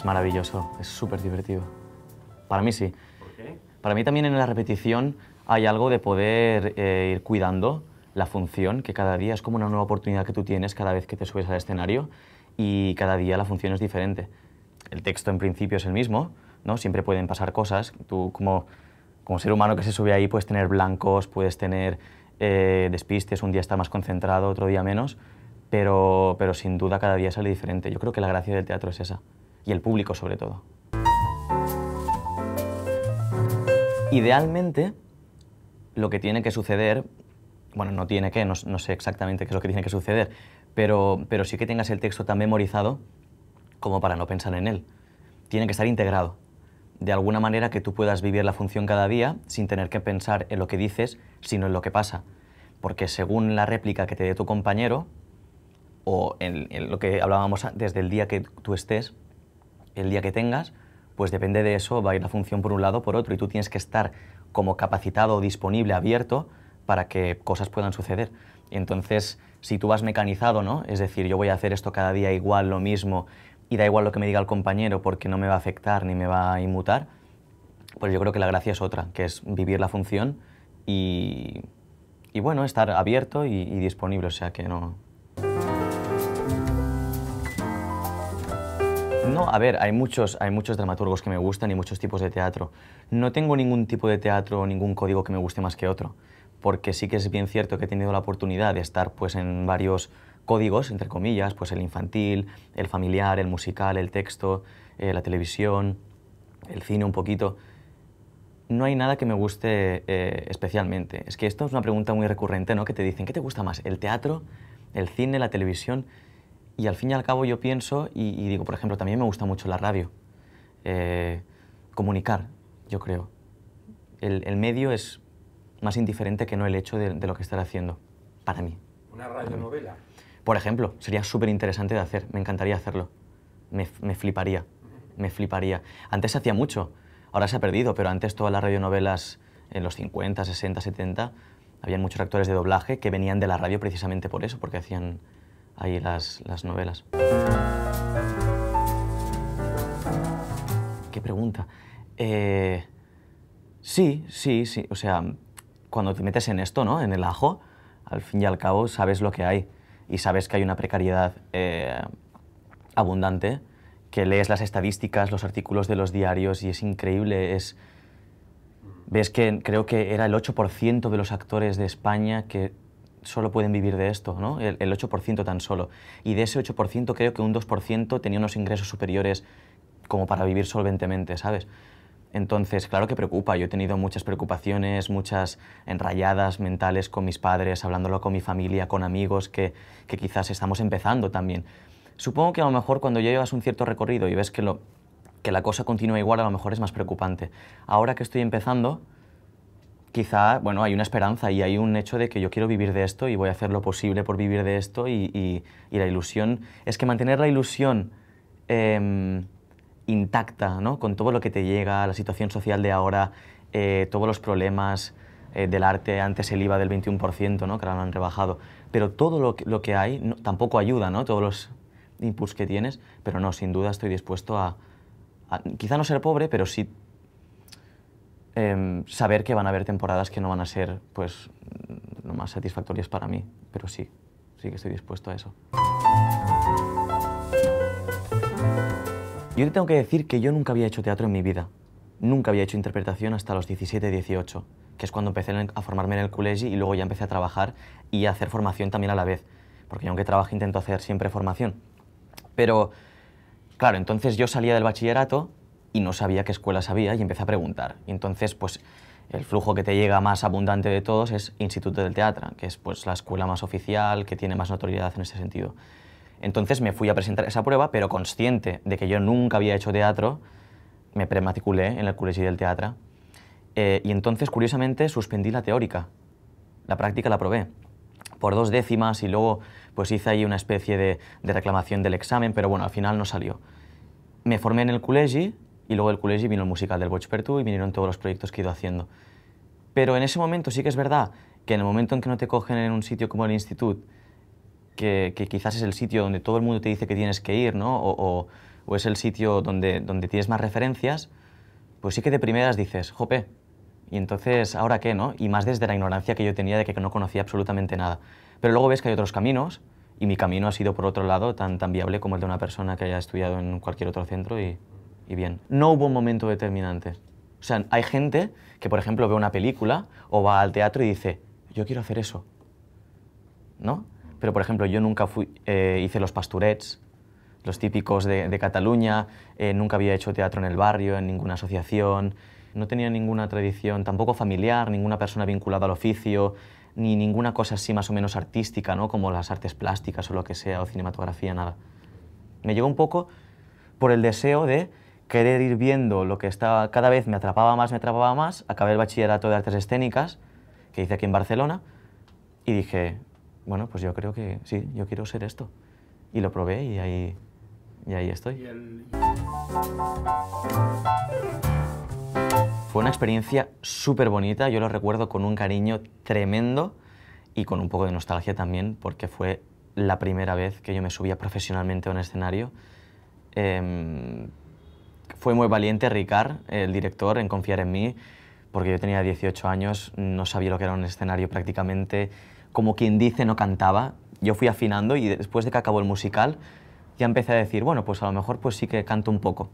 es maravilloso, es súper divertido. Para mí sí. ¿Por qué? Para mí también en la repetición hay algo de poder eh, ir cuidando la función, que cada día es como una nueva oportunidad que tú tienes cada vez que te subes al escenario y cada día la función es diferente. El texto en principio es el mismo, ¿no? Siempre pueden pasar cosas. Tú como, como ser humano que se sube ahí puedes tener blancos, puedes tener eh, despistes, un día está más concentrado, otro día menos, pero, pero sin duda cada día sale diferente. Yo creo que la gracia del teatro es esa y el público sobre todo. Idealmente, lo que tiene que suceder, bueno, no tiene que, no, sé exactamente qué es lo que tiene que suceder, pero, pero sí que tengas el texto tan memorizado como para no pensar en él. Tiene que estar integrado. De alguna manera que tú puedas vivir la función cada día sin tener que pensar en lo que dices, sino en lo que pasa. Porque según la réplica que te dé tu compañero, o en lo que hablábamos desde el día que tú estés, el día que tengas, pues depende de eso, va a ir la función por un lado o por otro y tú tienes que estar como capacitado, disponible, abierto para que cosas puedan suceder. Entonces, si tú vas mecanizado, ¿no? Es decir, yo voy a hacer esto cada día igual, lo mismo, y da igual lo que me diga el compañero porque no me va a afectar ni me va a inmutar, pues yo creo que la gracia es otra, que es vivir la función y, bueno, estar abierto y, y disponible, o sea que no... No, a ver, hay muchos, hay muchos dramaturgos que me gustan y muchos tipos de teatro. No tengo ningún tipo de teatro o ningún código que me guste más que otro, porque sí que es bien cierto que he tenido la oportunidad de estar pues, en varios códigos, entre comillas, pues el infantil, el familiar, el musical, el texto, eh, la televisión, el cine un poquito. No hay nada que me guste eh, especialmente. Es que esto es una pregunta muy recurrente, ¿no? Que te dicen, ¿qué te gusta más? ¿El teatro? ¿El cine? ¿La televisión? Y al fin y al cabo yo pienso y, digo, por ejemplo, también me gusta mucho la radio. Eh, comunicar, yo creo. El, medio es más indiferente que no el hecho de, lo que estar haciendo, para mí. ¿Una radionovela? Por ejemplo, sería súper interesante de hacer, me encantaría hacerlo. Me, fliparía, me fliparía. Antes se hacía mucho, ahora se ha perdido, pero antes todas las radionovelas en los 50, 60, 70, habían muchos actores de doblaje que venían de la radio precisamente por eso, porque hacían ahí las, novelas. ¿Qué pregunta? Eh, sí, sí, sí. O sea, cuando te metes en esto, ¿no? En el ajo, al fin y al cabo sabes lo que hay y sabes que hay una precariedad eh, abundante, que lees las estadísticas, los artículos de los diarios y es increíble, es... Ves que creo que era el 8% de los actores de España que solo pueden vivir de esto, ¿no? el, 8% tan solo. Y de ese 8% creo que un 2% tenía unos ingresos superiores como para vivir solventemente, ¿sabes? Entonces, claro que preocupa. Yo he tenido muchas preocupaciones, muchas enrayadas mentales con mis padres, hablándolo con mi familia, con amigos que, que quizás estamos empezando también. Supongo que a lo mejor cuando ya llevas un cierto recorrido y ves que, lo, que la cosa continúa igual, a lo mejor es más preocupante. Ahora que estoy empezando, quizá, bueno, hay una esperanza y hay un hecho de que yo quiero vivir de esto y voy a hacer lo posible por vivir de esto y, y, la ilusión, es que mantener la ilusión em, intacta, ¿no? Con todo lo que te llega, la situación social de ahora, eh, todos los problemas eh, del arte, antes el IVA del 21%, ¿no? Que ahora lo han rebajado, pero todo lo que, lo que hay tampoco ayuda, ¿no? Todos los inputs que tienes, pero no, sin duda estoy dispuesto a, a quizá no ser pobre, pero sí Em, saber que van a haber temporadas que no van a ser pues, lo más satisfactorias para mí, pero sí, sí que estoy dispuesto a eso. Yo tengo que decir que yo nunca había hecho teatro en mi vida. Nunca había hecho interpretación hasta los 17, 18, que es cuando empecé a formarme en el colegio y luego ya empecé a trabajar y a hacer formación también a la vez, porque aunque trabajo intento hacer siempre formación. Pero, claro, entonces yo salía del bachillerato y no sabía qué escuela sabía y empecé a preguntar. Y entonces, pues el flujo que te llega más abundante de todos es Instituto del Teatro, que es pues la escuela más oficial, que tiene más notoriedad en ese sentido. Entonces me fui a presentar esa prueba, pero consciente de que yo nunca había hecho teatro, me prematriculé en el colegio del teatro. Eh, y entonces, curiosamente, suspendí la teórica. La práctica la probé por dos décimas y luego pues hice ahí una especie de, de reclamación del examen, pero bueno, al final no salió. Me formé en el colegio y luego del y vino el musical del Watch per y vinieron todos los proyectos que he ido haciendo. Pero en ese momento sí que es verdad que en el momento en que no te cogen en un sitio como el instituto, que, quizás es el sitio donde todo el mundo te dice que tienes que ir, ¿no? o, es el sitio donde, donde tienes más referencias, pues sí que de primeras dices, jope, y entonces, ¿ahora qué, no? Y más desde la ignorancia que yo tenía de que no conocía absolutamente nada. Pero luego ves que hay otros caminos, y mi camino ha sido, por otro lado, tan, tan viable como el de una persona que haya estudiado en cualquier otro centro y, y bien. No hubo un momento determinante. O sea, hay gente que, por ejemplo, ve una película o va al teatro y dice, yo quiero hacer eso. ¿No? Pero, por ejemplo, yo nunca fui, eh, hice los pasturets, los típicos de, Cataluña, eh, nunca había hecho teatro en el barrio, en ninguna asociación, no tenía ninguna tradición, tampoco familiar, ninguna persona vinculada al oficio, ni ninguna cosa así más o menos artística, ¿no? como las artes plásticas o lo que sea, o cinematografía, nada. Me llegó un poco por el deseo de querer ir viendo lo que estaba, cada vez me atrapaba más, me atrapaba más, acabé el bachillerato de artes escénicas que hice aquí en Barcelona y dije, bueno, pues yo creo que sí, yo quiero ser esto. Y lo probé y ahí, y ahí estoy. Fue una experiencia súper bonita, yo lo recuerdo con un cariño tremendo y con un poco de nostalgia también, porque fue la primera vez que yo me subía profesionalmente a un escenario. Em, fue muy valiente Ricard, el director, en confiar en mí, porque yo tenía 18 años, no sabía lo que era un escenario prácticamente, como quien dice, no cantaba. Yo fui afinando y después de que acabó el musical, ya empecé a decir, bueno, pues a lo mejor pues sí que canto un poco.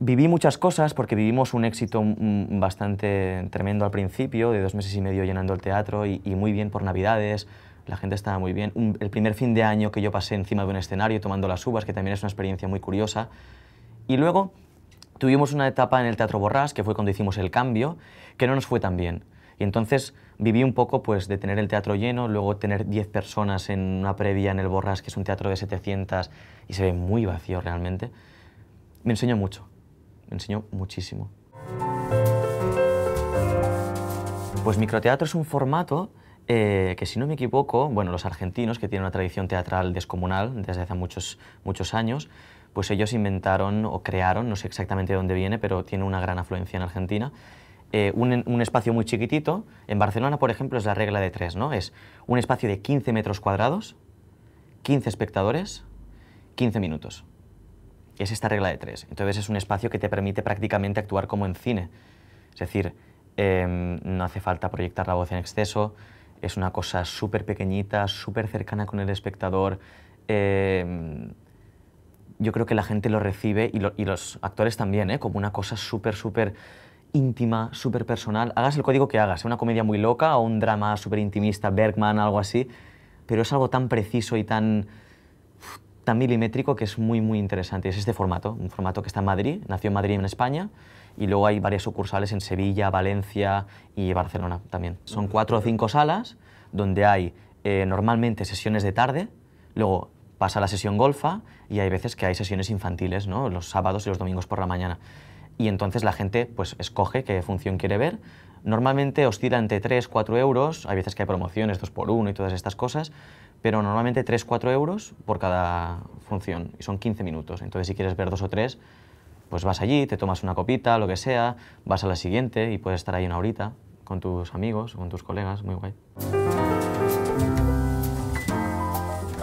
Viví muchas cosas porque vivimos un éxito bastante tremendo al principio, de dos meses y medio llenando el teatro y, muy bien por Navidades, la gente estaba muy bien. el primer fin de año que yo pasé encima de un escenario tomando las uvas, que también es una experiencia muy curiosa, y luego tuvimos una etapa en el Teatro Borrás, que fue cuando hicimos el cambio, que no nos fue tan bien. Y entonces viví un poco pues, de tener el teatro lleno, luego tener 10 personas en una previa en el Borras que es un teatro de 700 y se ve muy vacío realmente. Me enseñó mucho, me enseñó muchísimo. Pues microteatro es un formato eh, que si no me equivoco, bueno, los argentinos, que tienen una tradición teatral descomunal desde hace muchos, muchos años, pues ellos inventaron o crearon, no sé exactamente de dónde viene, pero tiene una gran afluencia en Argentina, eh, un, espacio muy chiquitito. En Barcelona, por ejemplo, es la regla de tres, ¿no? Es un espacio de 15 metros cuadrados, 15 espectadores, 15 minutos. Es esta regla de tres. Entonces es un espacio que te permite prácticamente actuar como en cine. Es decir, em, no hace falta proyectar la voz en exceso, es una cosa súper pequeñita, súper cercana con el espectador. Em, yo creo que la gente lo recibe y, los actores también, ¿eh? como una cosa súper, súper íntima, súper personal. Hagas el código que hagas, ¿eh? una comedia muy loca o un drama súper intimista, Bergman, algo así, pero es algo tan preciso y tan, tan milimétrico que es muy, muy interesante. Es este formato, un formato que está en Madrid, nació en Madrid, en España, y luego hay varias sucursales en Sevilla, Valencia y Barcelona también. Son cuatro o cinco salas donde hay eh, normalmente sesiones de tarde, luego pasa la sesión golfa y hay veces que hay sesiones infantiles, ¿no? los sábados y los domingos por la mañana. Y entonces la gente pues, escoge qué función quiere ver. Normalmente oscila entre 3, 4 euros, hay veces que hay promociones, 2 por 1 y todas estas cosas, pero normalmente 3, 4 euros por cada función y son 15 minutos. Entonces si quieres ver dos o tres, pues vas allí, te tomas una copita, lo que sea, vas a la siguiente y puedes estar ahí una horita con tus amigos, con tus colegas, muy guay.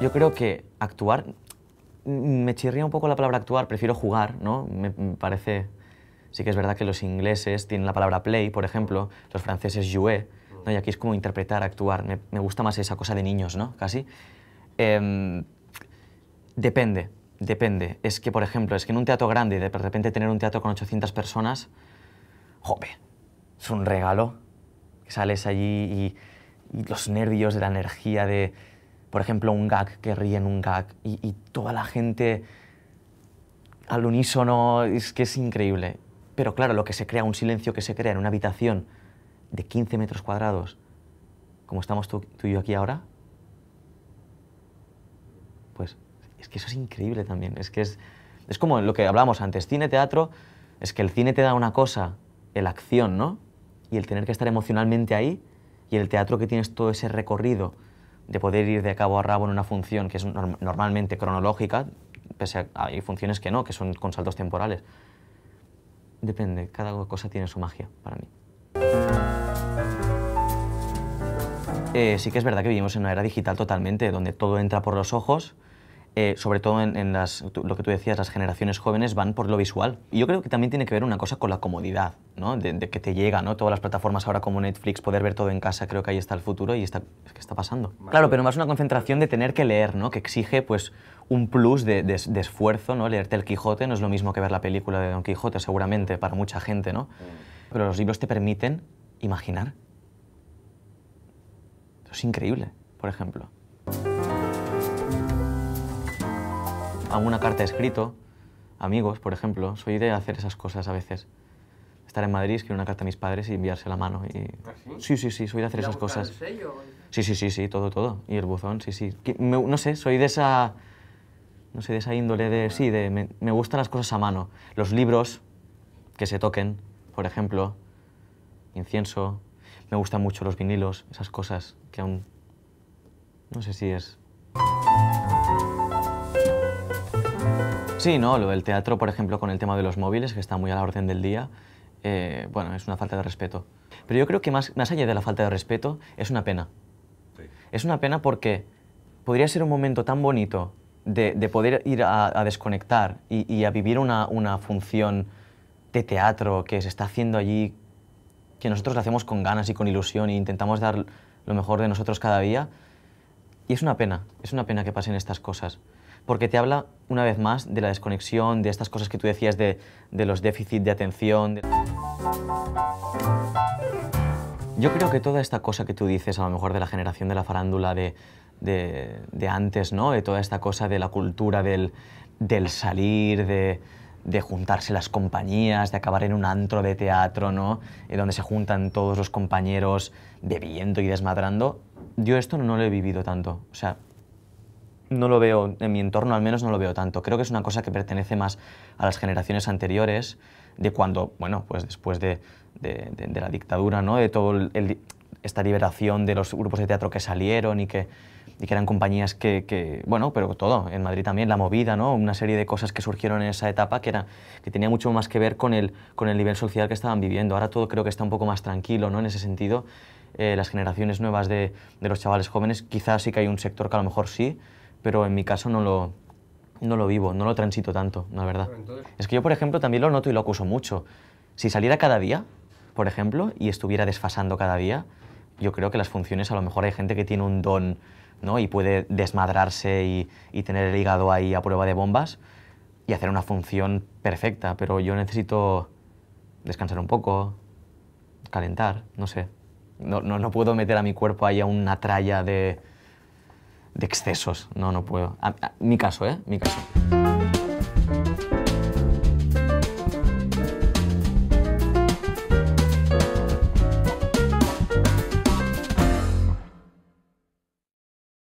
Yo creo que actuar, mm, me chirría un poco la palabra actuar, prefiero jugar, ¿no? Me, parece, sí que es verdad que los ingleses tienen la palabra play, por ejemplo, los franceses jouer, ¿no? Y aquí es como interpretar, actuar, me, me, gusta más esa cosa de niños, ¿no? Casi. Em, depende, depende. Es que, por ejemplo, es que en un teatro grande, de repente tener un teatro con 800 personas, jope, es un regalo. Sales allí y, y los nervios, de la energía, de por ejemplo, un gag que ríe en un gag y, toda la gente al unísono, es que es increíble. Pero claro, lo que se crea, un silencio que se crea en una habitación de 15 metros cuadrados, como estamos tú, y yo aquí ahora, pues es que eso es increíble también. Es que es, es como lo que hablábamos antes, cine, teatro, es que el cine te da una cosa, el acción, ¿no? Y el tener que estar emocionalmente ahí y el teatro que tienes todo ese recorrido de poder ir de cabo a rabo en una función que es normalmente cronológica, pese a hay funciones que no, que son con saltos temporales. Depende, cada cosa tiene su magia para mí. Eh, sí que es verdad que vivimos en una era digital totalmente, donde todo entra por los ojos, eh, sobre todo en, las, lo que tú decías, las generaciones jóvenes van por lo visual. Y yo creo que también tiene que ver una cosa con la comodidad, ¿no? de, que te llega, ¿no? Todas las plataformas ahora como Netflix, poder ver todo en casa, creo que ahí está el futuro y está, es que está pasando. claro, pero más una concentración de tener que leer, ¿no? Que exige, pues, un plus de, de, esfuerzo, ¿no? Leerte El Quijote no es lo mismo que ver la película de Don Quijote, seguramente, para mucha gente, ¿no? Mm. Pero los libros te permiten imaginar. es increíble, por ejemplo. alguna una carta escrito, amigos, por ejemplo. Soy de hacer esas cosas a veces. Estar en Madrid, escribir una carta a mis padres y enviársela a mano. ¿Ah, sí? sí? sí, soy de hacer esas cosas. Sí, sí, sí, sí, todo, todo. Y el buzón, sí, sí. no sé, soy de esa... No sé, de esa índole de... Sí, de, me gustan las cosas a mano. Los libros que se toquen, por ejemplo. Incienso. Me gustan mucho los vinilos, esas cosas que aún... No sé si es... Sí, no, lo del teatro, por ejemplo, con el tema de los móviles, que está muy a la orden del día, eh, bueno, es una falta de respeto. Pero yo creo que más, allá de la falta de respeto, es una pena. Es una pena porque podría ser un momento tan bonito de, poder ir a, desconectar y, a vivir una, una función de teatro que se está haciendo allí, que nosotros lo hacemos con ganas y con ilusión e intentamos dar lo mejor de nosotros cada día. Y es una pena, es una pena que pasen estas cosas porque te habla una vez más de la desconexión, de estas cosas que tú decías de, los déficits de atención. Yo creo que toda esta cosa que tú dices, a lo mejor de la generación de la farándula de, antes, ¿no? De toda esta cosa de la cultura del, salir, de, juntarse las compañías, de acabar en un antro de teatro, ¿no? donde se juntan todos los compañeros bebiendo y desmadrando. Yo esto no lo he vivido tanto. O sea, no lo veo, en mi entorno al menos no lo veo tanto. Creo que es una cosa que pertenece más a las generaciones anteriores, de cuando, bueno, pues después de, la dictadura, ¿no? De toda esta liberación de los grupos de teatro que salieron y que, eran compañías que, bueno, pero todo, en Madrid también, la movida, ¿no? Una serie de cosas que surgieron en esa etapa que, era, que tenía mucho más que ver con el, nivel social que estaban viviendo. Ahora todo creo que está un poco más tranquilo, ¿no? En ese sentido, eh, las generaciones nuevas de, de los chavales jóvenes, quizás sí que hay un sector que a lo mejor sí, pero en mi caso no lo, no lo vivo, no lo transito tanto, la verdad. Es que yo, por ejemplo, también lo noto y lo acuso mucho. Si saliera cada día, por ejemplo, y estuviera desfasando cada día, yo creo que las funciones, a lo mejor hay gente que tiene un don ¿no? y puede desmadrarse y, y tener el hígado ahí a prueba de bombas y hacer una función perfecta, pero yo necesito descansar un poco, calentar, no sé. No, no, no puedo meter a mi cuerpo ahí a una tralla de, de excesos. No, no puedo. mi caso, ¿eh? Mi caso.